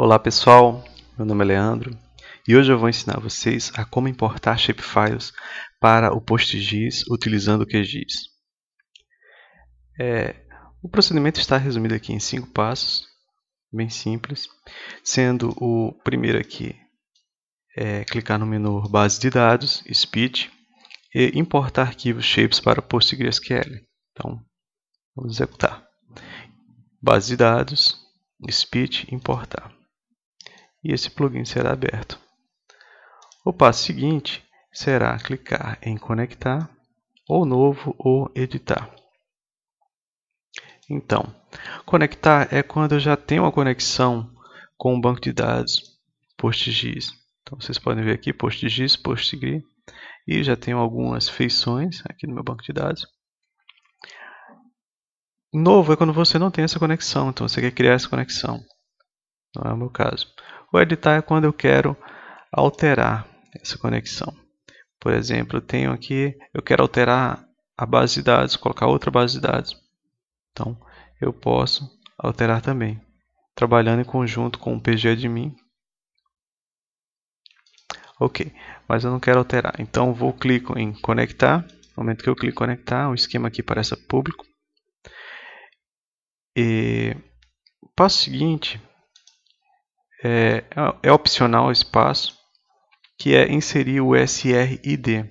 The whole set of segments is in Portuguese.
Olá pessoal, meu nome é Leandro e hoje eu vou ensinar vocês a como importar shapefiles para o PostGIS utilizando o QGIS. É, é, o procedimento está resumido aqui em cinco passos, bem simples, sendo o primeiro aqui é clicar no menu Base de Dados, Speed, e importar arquivos shapes para o PostgreSQL. Então, vamos executar. Base de dados, Speed, importar e esse plugin será aberto. O passo seguinte será clicar em conectar, ou novo ou editar. Então, conectar é quando eu já tenho uma conexão com o banco de dados PostGIS. Então vocês podem ver aqui PostGIS, PostgreSQL e já tenho algumas feições aqui no meu banco de dados. Novo é quando você não tem essa conexão, então você quer criar essa conexão. Não é o meu caso. O editar é quando eu quero alterar essa conexão. Por exemplo, eu tenho aqui, eu quero alterar a base de dados, colocar outra base de dados. Então, eu posso alterar também, trabalhando em conjunto com o pgadmin. Ok, mas eu não quero alterar. Então, vou clico em conectar. No momento que eu clico em conectar, o esquema aqui parece público. E o passo seguinte é, é opcional o espaço, que é inserir o SRID,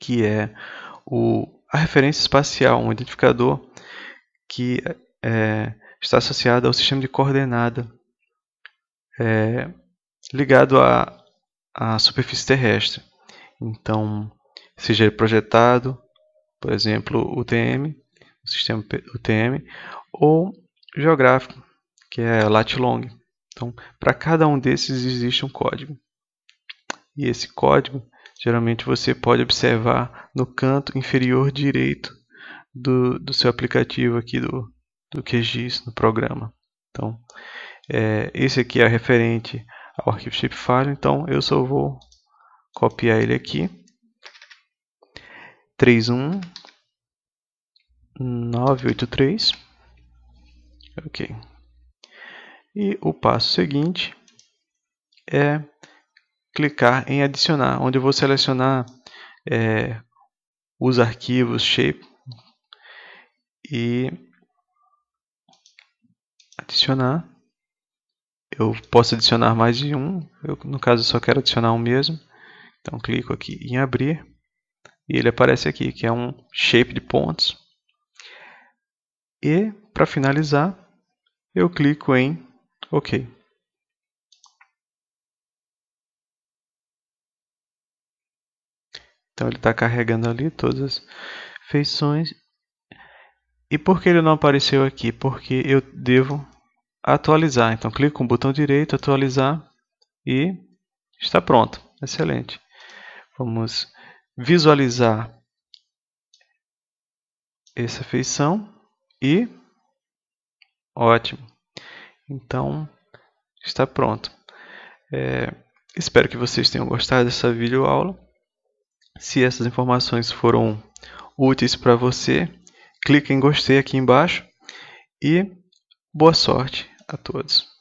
que é o, a referência espacial, um identificador que é, está associado ao sistema de coordenada é, ligado à, à superfície terrestre. Então, seja projetado, por exemplo, UTM, o sistema UTM, ou geográfico, que é lat long. Então, para cada um desses existe um código. E esse código, geralmente você pode observar no canto inferior direito do, do seu aplicativo aqui do, do QGIS, no programa. Então, é, esse aqui é referente ao arquivo shapefile, então eu só vou copiar ele aqui. 31983 Ok. E o passo seguinte é clicar em adicionar, onde eu vou selecionar é, os arquivos shape e adicionar. Eu posso adicionar mais de um, eu, no caso eu só quero adicionar um mesmo. Então clico aqui em abrir e ele aparece aqui, que é um shape de pontos. E para finalizar, eu clico em Ok. Então ele está carregando ali todas as feições. E por que ele não apareceu aqui? Porque eu devo atualizar. Então clico com o botão direito, atualizar e está pronto. Excelente. Vamos visualizar essa feição e ótimo. Então, está pronto. É, espero que vocês tenham gostado dessa videoaula. Se essas informações foram úteis para você, clique em gostei aqui embaixo e boa sorte a todos.